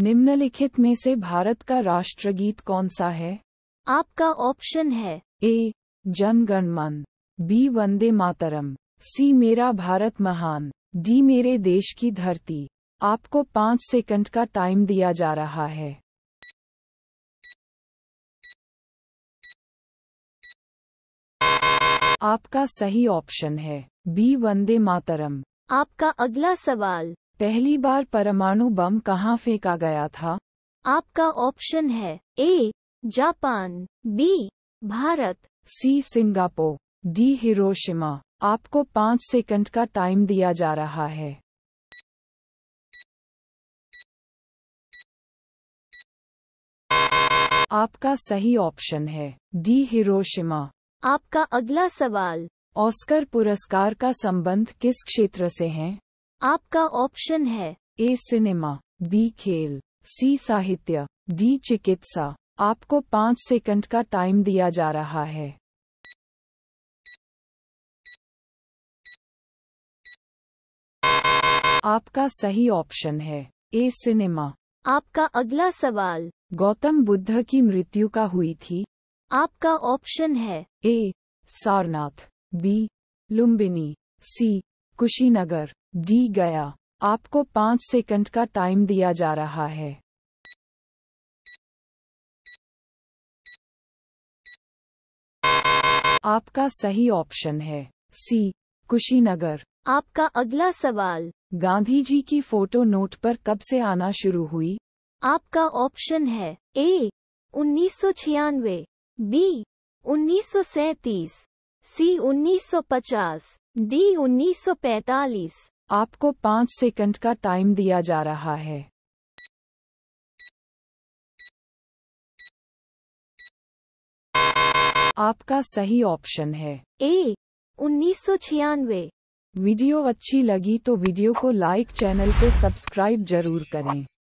निम्नलिखित में से भारत का राष्ट्रगीत कौन सा है आपका ऑप्शन है ए जन मन बी वंदे मातरम सी मेरा भारत महान डी मेरे देश की धरती आपको पाँच सेकंड का टाइम दिया जा रहा है आपका सही ऑप्शन है बी वंदे मातरम आपका अगला सवाल पहली बार परमाणु बम कहाँ फेंका गया था आपका ऑप्शन है A Japan B Bharat C Singapore D Hiroshima आपको पाँच सेकंड का टाइम दिया जा रहा है आपका सही ऑप्शन है डी हिरोशिमा आपका अगला सवाल ऑस्कर पुरस्कार का संबंध किस क्षेत्र से है आपका ऑप्शन है ए सिनेमा बी खेल सी साहित्य डी चिकित्सा आपको पाँच सेकंड का टाइम दिया जा रहा है आपका सही ऑप्शन है ए सिनेमा आपका अगला सवाल गौतम बुद्ध की मृत्यु का हुई थी आपका ऑप्शन है A Sarnath B Lumbini C Kushinagar D Gaya आपको पाँच सेकंड का टाइम दिया जा रहा है आपका सही ऑप्शन है सी कुशीनगर आपका अगला सवाल गांधी जी की फोटो नोट पर कब से आना शुरू हुई आपका ऑप्शन है ए उन्नीस बी उन्नीस सी 1950, डी 1945, आपको पांच सेकंड का टाइम दिया जा रहा है आपका सही ऑप्शन है ए उन्नीस सौ छियानवे वीडियो अच्छी लगी तो वीडियो को लाइक चैनल को सब्सक्राइब जरूर करें